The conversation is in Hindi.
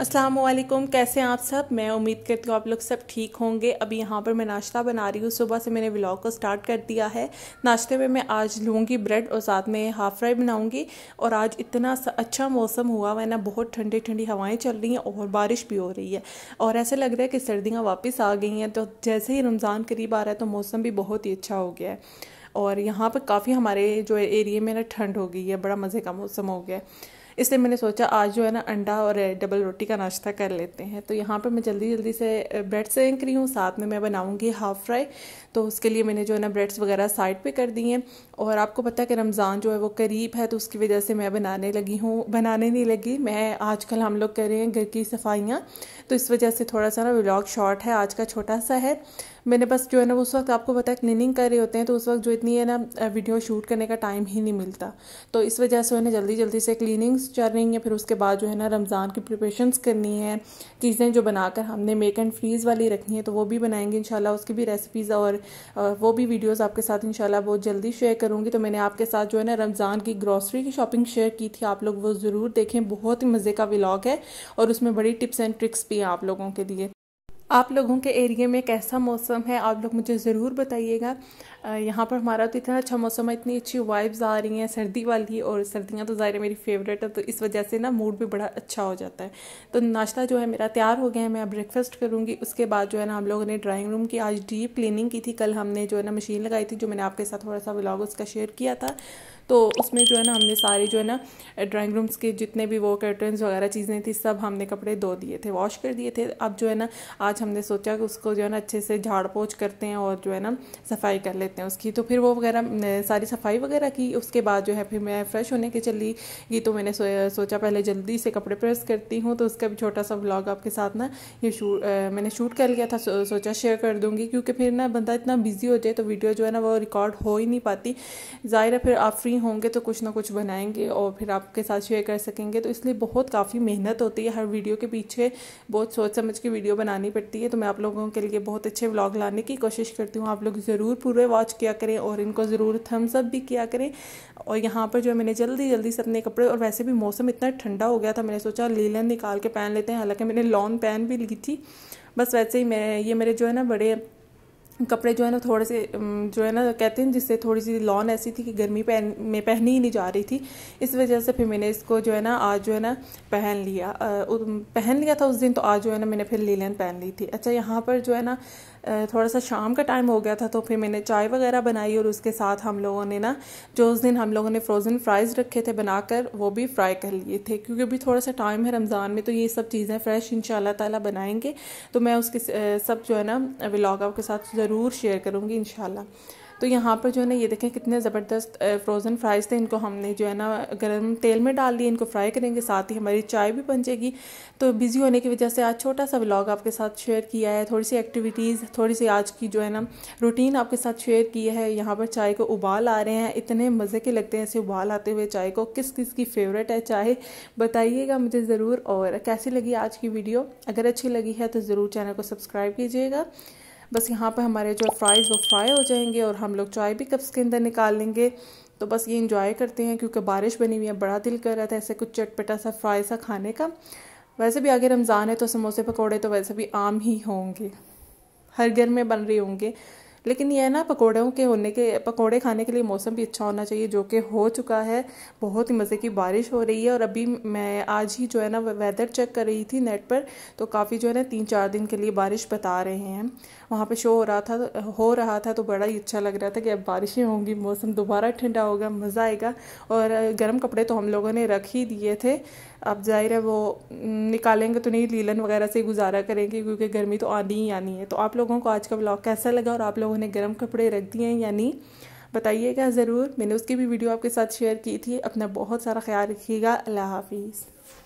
असलम कैसे हैं आप सब मैं उम्मीद करती हूँ आप लोग सब ठीक होंगे अभी यहाँ पर मैं नाश्ता बना रही हूँ सुबह से मैंने व्लॉग को स्टार्ट कर दिया है नाश्ते में मैं आज लूँगी ब्रेड और साथ में हाफ फ्राई बनाऊँगी और आज इतना अच्छा मौसम हुआ हुआ है ना बहुत ठंडी ठंडी हवाएं चल रही हैं और बारिश भी हो रही है और ऐसा लग रहा है कि सर्दियाँ वापस आ गई हैं तो जैसे ही रमज़ान करीब आ रहा है तो मौसम भी बहुत ही अच्छा हो गया है और यहाँ पर काफ़ी हमारे जो एरिए में ना ठंड हो गई है बड़ा मज़े का मौसम हो गया है इसलिए मैंने सोचा आज जो है ना अंडा और डबल रोटी का नाश्ता कर लेते हैं तो यहाँ पे मैं जल्दी जल्दी से ब्रेड सेंक रही हूँ साथ में मैं बनाऊँगी हाफ़ फ्राई तो उसके लिए मैंने जो है ना ब्रेड्स वगैरह साइड पे कर दिए और आपको पता है कि रमज़ान जो है वो करीब है तो उसकी वजह से मैं बनाने लगी हूँ बनाने नहीं लगी मैं आजकल हम लोग कर रहे हैं घर की सफाइयाँ तो इस वजह से थोड़ा सा ना ब्लॉग शॉर्ट है आज का छोटा सा है मैंने बस जो है ना उस वक्त आपको पता है क्लिनिंग कर रहे होते हैं तो उस वक्त जो इतनी है ना वीडियो शूट करने का टाइम ही नहीं मिलता तो इस वजह से उन्हें जल्दी जल्दी से क्लिनिंग्स चल रही हैं फिर उसके बाद जो है ना रमज़ान की प्रिपरेशंस करनी है चीज़ें जो बनाकर हमने मेक एंड फ्रीज़ वाली रखनी है तो वो भी बनाएंगे इंशाल्लाह उसकी भी रेसिपीज़ और वो भी वीडियोज़ आपके साथ इनशाला बहुत जल्दी शेयर करूँगी तो मैंने आपके साथ जो है ना रमज़ान की ग्रॉसरी की शॉपिंग शेयर की थी आप लोग वो ज़रूर देखें बहुत ही मज़े का व्लाग है और उसमें बड़ी टिप्स एंड ट्रिक्स भी हैं आप लोगों के लिए आप लोगों के एरिया में कैसा मौसम है आप लोग मुझे ज़रूर बताइएगा यहाँ पर हमारा तो इतना अच्छा मौसम है इतनी अच्छी वाइब्स आ रही हैं सर्दी वाली और सर्दियाँ तो ज़ाहिर मेरी फेवरेट है तो इस वजह से ना मूड भी बड़ा अच्छा हो जाता है तो नाश्ता जो है मेरा तैयार हो गया है मैं ब्रेकफास्ट करूँगी उसके बाद जो है ना हम लोगों ने ड्राइंग रूम की आज डीप क्लिनिंग की थी कल हमने जो है ना मशीन लगाई थी जो मैंने आपके साथ थोड़ा सा ब्लॉग उसका शेयर किया था तो उसमें जो है ना हमने सारे जो है ना ड्राइंग रूम्स के जितने भी वो कर्टन्स वगैरह चीज़ें थी सब हमने कपड़े धो दिए थे वॉश कर दिए थे अब जो है ना आज हमने सोचा कि उसको जो है ना अच्छे से झाड़ पोछ करते हैं और जो है ना सफाई कर लेते हैं उसकी तो फिर वो वगैरह सारी सफाई वगैरह की उसके बाद जो है फिर मैं फ्रेश होने के चली गई तो मैंने सोचा पहले जल्दी से कपड़े प्रेस करती हूँ तो उसका भी छोटा सा ब्लॉग आपके साथ ना ये मैंने शूट कर लिया था सोचा शेयर कर दूँगी क्योंकि फिर ना बंदा इतना बिजी हो जाए तो वीडियो जो है ना वो रिकॉर्ड हो ही नहीं पाती ज़ाहिर है फिर आप फ्री फ्री होंगे तो कुछ ना कुछ बनाएंगे और फिर आपके साथ शेयर कर सकेंगे तो इसलिए बहुत काफ़ी मेहनत होती है हर वीडियो के पीछे बहुत सोच समझ के वीडियो बनानी पड़ती है तो मैं आप लोगों के लिए बहुत अच्छे व्लॉग लाने की कोशिश करती हूँ आप लोग ज़रूर पूरे वॉच किया करें और इनको ज़रूर थम्स अप भी किया करें और यहाँ पर जो है मैंने जल्दी जल्दी से अपने कपड़े और वैसे भी मौसम इतना ठंडा हो गया था मैंने सोचा लीलन निकाल के पहन लेते हैं हालांकि मैंने लॉन्ग पहन भी ली थी बस वैसे ही मैं ये मेरे जो है ना बड़े कपड़े जो है ना थोड़े से जो है ना कहते हैं जिससे थोड़ी सी लॉन ऐसी थी कि गर्मी पहन में पहनी ही नहीं जा रही थी इस वजह से फिर मैंने इसको जो है ना आज जो है ना पहन लिया पहन लिया था उस दिन तो आज जो है ना मैंने फिर लीलन पहन ली थी अच्छा यहाँ पर जो है ना थोड़ा सा शाम का टाइम हो गया था तो फिर मैंने चाय वगैरह बनाई और उसके साथ हम लोगों ने ना जो उस दिन हम लोगों ने फ्रोज़न फ्राइज़ रखे थे बनाकर वो भी फ्राई कर लिए थे क्योंकि अभी थोड़ा सा टाइम है रमज़ान में तो ये सब चीज़ें फ़्रेश इन ताला बनाएंगे तो मैं उसके सब जो है ना व्लॉग आपके साथ ज़रूर शेयर करूँगी इन तो यहाँ पर जो है ना ये देखें कितने ज़बरदस्त फ्रोज़न फ्राइज़ थे इनको हमने जो है ना गर्म तेल में डाल दिए इनको फ्राई करेंगे साथ ही हमारी चाय भी बन जाएगी तो बिज़ी होने की वजह से आज छोटा सा ब्लॉग आपके साथ शेयर किया है थोड़ी सी एक्टिविटीज़ थोड़ी सी आज की जो है ना रूटीन आपके साथ शेयर की है यहाँ पर चाय को उबाल आ रहे हैं इतने मज़े के लगते हैं ऐसे उबाल आते हुए चाय को किस किस की फेवरेट है चाय बताइएगा मुझे ज़रूर और कैसी लगी आज की वीडियो अगर अच्छी लगी है तो ज़रूर चैनल को सब्सक्राइब कीजिएगा बस यहाँ पे हमारे जो फ्राइज़ वो फ्राई हो जाएंगे और हम लोग चाय भी कप्स के अंदर निकाल लेंगे तो बस ये इंजॉय करते हैं क्योंकि बारिश बनी हुई है बड़ा दिल कर रहा था ऐसे कुछ चटपटा सा फ्राई सा खाने का वैसे भी आगे रमज़ान है तो समोसे पकौड़े तो वैसे भी आम ही होंगे हर घर में बन रहे होंगे लेकिन यह ना पकौड़ों के होने के पकौड़े खाने के लिए मौसम भी अच्छा होना चाहिए जो कि हो चुका है बहुत ही मज़े की बारिश हो रही है और अभी मैं आज ही जो है ना वेदर चेक कर रही थी नेट पर तो काफ़ी जो है ना तीन चार दिन के लिए बारिश बता रहे हैं वहाँ पर शो हो रहा था हो रहा था तो बड़ा ही अच्छा लग रहा था कि अब बारिशें होंगी मौसम दोबारा ठंडा होगा मज़ा आएगा और गर्म कपड़े तो हम लोगों ने रख ही दिए थे अब जाहिर है वो निकालेंगे तो नहीं लीलन वगैरह से गुजारा करेंगे क्योंकि गर्मी तो आनी ही आनी है तो आप लोगों को आज का ब्लॉग कैसा लगा और आप लोगों उन्हें गर्म कपड़े रख दिए हैं या नहीं बताइएगा ज़रूर मैंने उसकी भी वीडियो आपके साथ शेयर की थी अपना बहुत सारा ख्याल रखिएगा अल्लाह हाफिज़